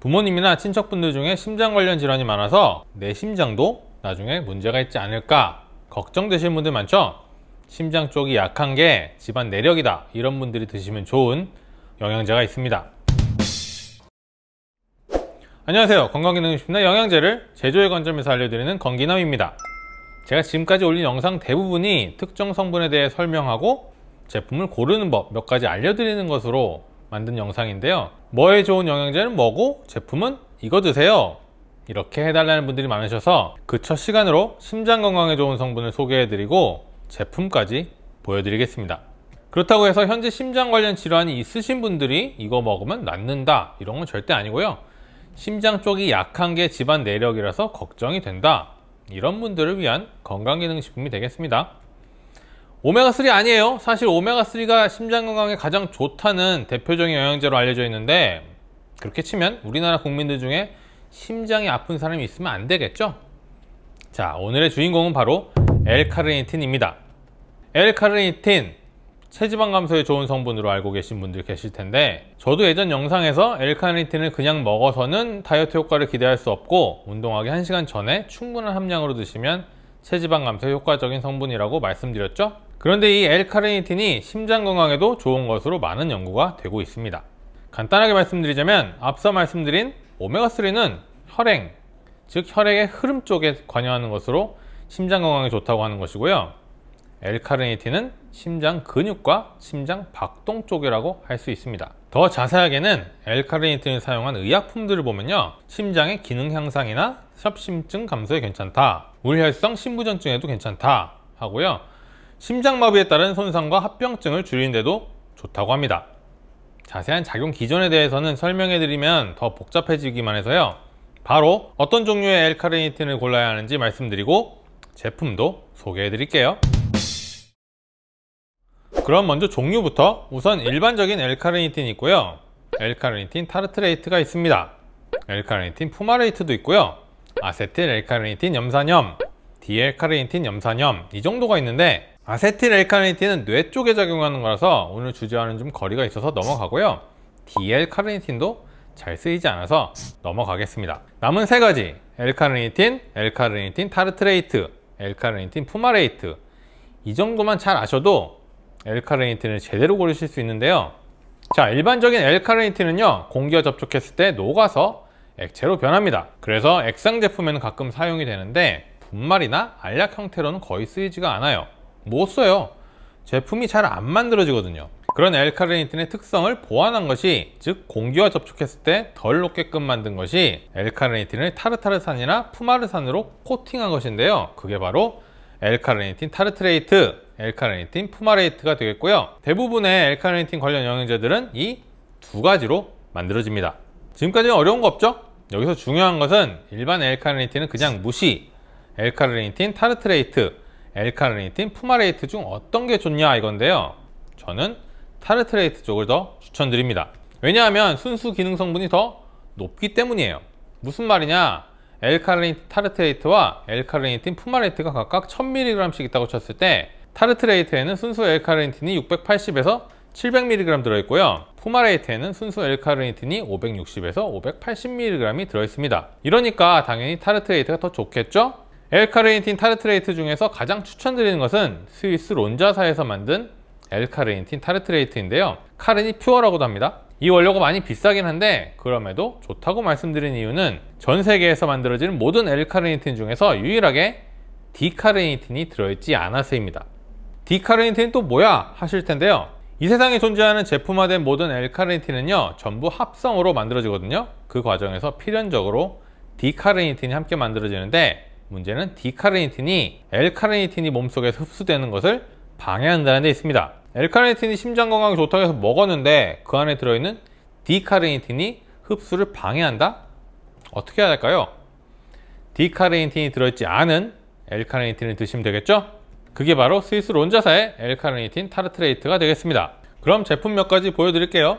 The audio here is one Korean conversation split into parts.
부모님이나 친척분들 중에 심장 관련 질환이 많아서 내 심장도 나중에 문제가 있지 않을까 걱정되시는 분들 많죠? 심장 쪽이 약한 게 집안 내력이다 이런 분들이 드시면 좋은 영양제가 있습니다 안녕하세요 건강기능식품의 영양제를 제조의 관점에서 알려드리는 건기남입니다 제가 지금까지 올린 영상 대부분이 특정 성분에 대해 설명하고 제품을 고르는 법 몇 가지 알려드리는 것으로 만든 영상인데요 뭐에 좋은 영양제는 뭐고 제품은 이거 드세요 이렇게 해달라는 분들이 많으셔서 그 첫 시간으로 심장 건강에 좋은 성분을 소개해드리고 제품까지 보여드리겠습니다 그렇다고 해서 현재 심장 관련 질환이 있으신 분들이 이거 먹으면 낫는다 이런 건 절대 아니고요 심장 쪽이 약한 게 집안 내력이라서 걱정이 된다 이런 분들을 위한 건강기능식품이 되겠습니다 오메가3 아니에요 사실 오메가3가 심장 건강에 가장 좋다는 대표적인 영양제로 알려져 있는데 그렇게 치면 우리나라 국민들 중에 심장이 아픈 사람이 있으면 안 되겠죠 자 오늘의 주인공은 바로 엘카르니틴입니다 엘카르니틴 체지방 감소에 좋은 성분으로 알고 계신 분들 계실 텐데 저도 예전 영상에서 엘카르니틴을 그냥 먹어서는 다이어트 효과를 기대할 수 없고 운동하기 1시간 전에 충분한 함량으로 드시면 체지방 감소에 효과적인 성분이라고 말씀드렸죠 그런데 이 L카르니틴이 심장 건강에도 좋은 것으로 많은 연구가 되고 있습니다. 간단하게 말씀드리자면 앞서 말씀드린 오메가3는 혈행, 즉 혈액의 흐름 쪽에 관여하는 것으로 심장 건강에 좋다고 하는 것이고요. L카르니틴은 심장 근육과 심장 박동 쪽이라고 할 수 있습니다. 더 자세하게는 L카르니틴을 사용한 의약품들을 보면요. 심장의 기능 향상이나 협심증 감소에 괜찮다. 우리혈성 심부전증에도 괜찮다 하고요. 심장마비에 따른 손상과 합병증을 줄이는데도 좋다고 합니다. 자세한 작용 기전에 대해서는 설명해드리면 더 복잡해지기만 해서요. 바로 어떤 종류의 엘카르니틴을 골라야 하는지 말씀드리고 제품도 소개해드릴게요. 그럼 먼저 종류부터 우선 일반적인 엘카르니틴이 있고요. 엘카르니틴 타르트레이트가 있습니다. 엘카르니틴 푸마레이트도 있고요. 아세틸 엘카르니틴 염산염, 디엘카르니틴 염산염 이 정도가 있는데 아세틸엘카르니틴은 뇌 쪽에 작용하는 거라서 오늘 주제와는 좀 거리가 있어서 넘어가고요. DL카르니틴도 잘 쓰이지 않아서 넘어가겠습니다. 남은 세 가지 엘카르니틴, 엘카르니틴 타르트레이트, 엘카르니틴 푸마레이트 이 정도만 잘 아셔도 엘카르니틴을 제대로 고르실 수 있는데요. 자 일반적인 엘카르니틴은요 공기와 접촉했을 때 녹아서 액체로 변합니다. 그래서 액상 제품에는 가끔 사용이 되는데 분말이나 알약 형태로는 거의 쓰이지가 않아요. 못 써요 제품이 잘 안 만들어지거든요 그런 엘카레니틴의 특성을 보완한 것이 즉 공기와 접촉했을 때 덜 녹게끔 만든 것이 엘카레니틴을 타르타르산이나 푸마르산으로 코팅한 것인데요 그게 바로 엘카레니틴 타르트레이트, 엘카레니틴 푸마레이트가 되겠고요 대부분의 엘카레니틴 관련 영양제들은 이 두 가지로 만들어집니다 지금까지는 어려운 거 없죠? 여기서 중요한 것은 일반 엘카레니틴은 그냥 무시 엘카레니틴 타르트레이트 엘카르니틴, 푸마레이트 중 어떤 게 좋냐 이건데요. 저는 타르트레이트 쪽을 더 추천드립니다. 왜냐하면 순수 기능 성분이 더 높기 때문이에요. 무슨 말이냐? 엘카르니틴 타르트레이트와 엘카르니틴 푸마레이트가 각각 1000mg씩 있다고 쳤을 때 타르트레이트에는 순수 엘카르니틴이 680에서 700mg 들어있고요 푸마레이트에는 순수 엘카르니틴이 560에서 580mg이 들어있습니다 이러니까 당연히 타르트레이트가 더 좋겠죠? 엘카르인틴 타르트레이트 중에서 가장 추천드리는 것은 스위스 론자사에서 만든 엘카르인틴 타르트레이트인데요 카렌이 퓨어라고도 합니다 이 원료가 많이 비싸긴 한데 그럼에도 좋다고 말씀드린 이유는 전 세계에서 만들어지는 모든 엘카르니틴 중에서 유일하게 디카르니틴이 들어있지 않아서입니다 디카르니틴또 뭐야 하실 텐데요 이 세상에 존재하는 제품화된 모든 엘카르니틴은요 전부 합성으로 만들어지거든요 그 과정에서 필연적으로 디카르니틴이 함께 만들어지는데 문제는 디카르니틴이 엘카르니틴이 몸속에서 흡수되는 것을 방해한다는 데 있습니다. 엘카르니틴이 심장 건강에 좋다고 해서 먹었는데 그 안에 들어있는 디카르니틴이 흡수를 방해한다? 어떻게 해야 할까요? 디카르니틴이 들어있지 않은 엘카르니틴을 드시면 되겠죠? 그게 바로 스위스 론자사의 엘카르니틴 타르트레이트가 되겠습니다. 그럼 제품 몇 가지 보여드릴게요.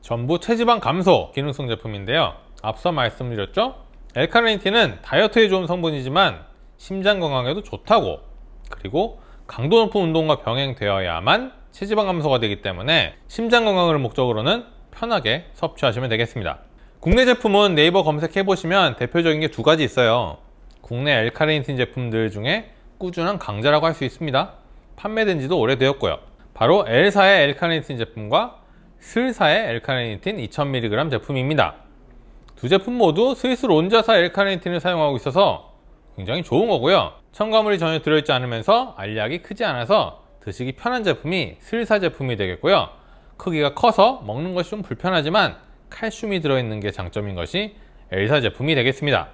전부 체지방 감소 기능성 제품인데요. 앞서 말씀드렸죠? 엘카르닌틴은 다이어트에 좋은 성분이지만 심장 건강에도 좋다고 그리고 강도 높은 운동과 병행되어야만 체지방 감소가 되기 때문에 심장 건강을 목적으로는 편하게 섭취하시면 되겠습니다 국내 제품은 네이버 검색해보시면 대표적인 게 두 가지 있어요 국내 엘카르닌틴 제품들 중에 꾸준한 강자라고 할 수 있습니다 판매된 지도 오래되었고요 바로 L사의 엘카르닌틴 제품과 슬사의 엘카르닌틴 2000mg 제품입니다 두 제품 모두 스위스 론자사 엘카네틴을 사용하고 있어서 굉장히 좋은 거고요 첨가물이 전혀 들어있지 않으면서 알약이 크지 않아서 드시기 편한 제품이 슬사 제품이 되겠고요 크기가 커서 먹는 것이 좀 불편하지만 칼슘이 들어있는 게 장점인 것이 엘사 제품이 되겠습니다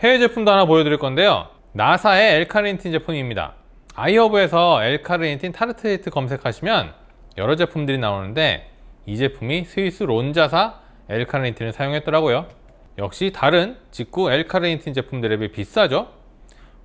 해외 제품도 하나 보여드릴 건데요 나사의 엘카네틴 르 제품입니다 아이허브에서 엘카르니틴 타르트레이트 검색하시면 여러 제품들이 나오는데 이 제품이 스위스 론자사 엘카레니틴을 사용했더라고요. 역시 다른 직구 엘카레니틴 제품들에 비해 비싸죠?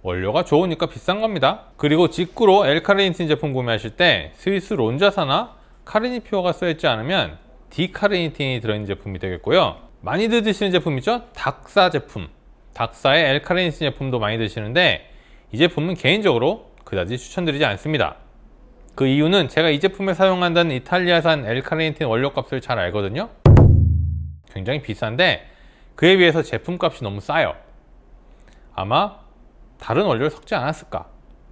원료가 좋으니까 비싼 겁니다. 그리고 직구로 엘카레니틴 제품 구매하실 때 스위스 론자사나 카르니피오가 써있지 않으면 디카르니틴이 들어있는 제품이 되겠고요. 많이 드시는 제품이죠? 닥사 제품. 닥사의 엘카레니틴 제품도 많이 드시는데 이 제품은 개인적으로 그다지 추천드리지 않습니다. 그 이유는 제가 이제품을 사용한다는 이탈리아산 엘카레니틴 원료값을 잘 알거든요. 굉장히 비싼데 그에 비해서 제품값이 너무 싸요. 아마 다른 원료를 섞지 않았을까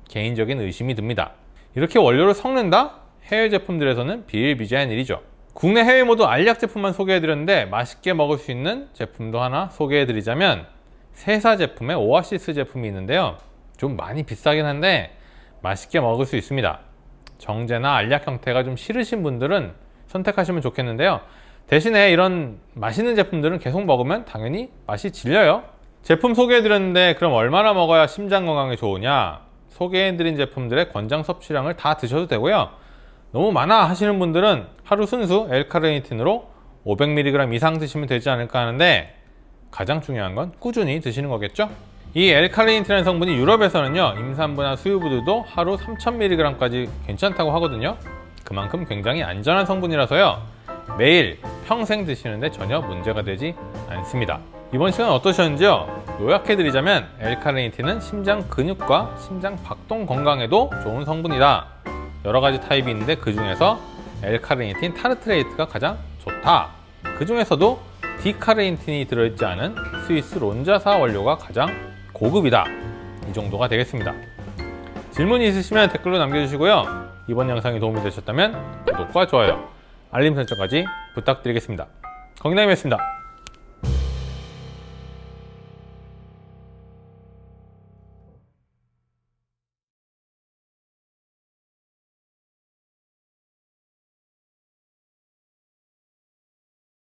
개인적인 의심이 듭니다. 이렇게 원료를 섞는다? 해외 제품들에서는 비일비재한 일이죠. 국내 해외 모두 알약 제품만 소개해드렸는데 맛있게 먹을 수 있는 제품도 하나 소개해드리자면 세사 제품의 오아시스 제품이 있는데요. 좀 많이 비싸긴 한데 맛있게 먹을 수 있습니다. 정제나 알약 형태가 좀 싫으신 분들은 선택하시면 좋겠는데요. 대신에 이런 맛있는 제품들은 계속 먹으면 당연히 맛이 질려요 제품 소개해드렸는데 그럼 얼마나 먹어야 심장 건강에 좋으냐 소개해드린 제품들의 권장 섭취량을 다 드셔도 되고요 너무 많아 하시는 분들은 하루 순수 엘카르니틴으로 500mg 이상 드시면 되지 않을까 하는데 가장 중요한 건 꾸준히 드시는 거겠죠? 이엘카르니틴이라는 성분이 유럽에서는요 임산부나 수유부들도 하루 3000mg까지 괜찮다고 하거든요 그만큼 굉장히 안전한 성분이라서요 매일 평생 드시는데 전혀 문제가 되지 않습니다 이번 시간 어떠셨는지요? 요약해드리자면 엘카레니틴은 심장 근육과 심장 박동 건강에도 좋은 성분이다 여러 가지 타입이 있는데 그 중에서 엘카레니틴 타르트레이트가 가장 좋다 그 중에서도 디카레니틴이 들어있지 않은 스위스 론자사 원료가 가장 고급이다 이 정도가 되겠습니다 질문이 있으시면 댓글로 남겨주시고요 이번 영상이 도움이 되셨다면 구독과 좋아요 알림 설정까지 부탁드리겠습니다. 경남이었습니다.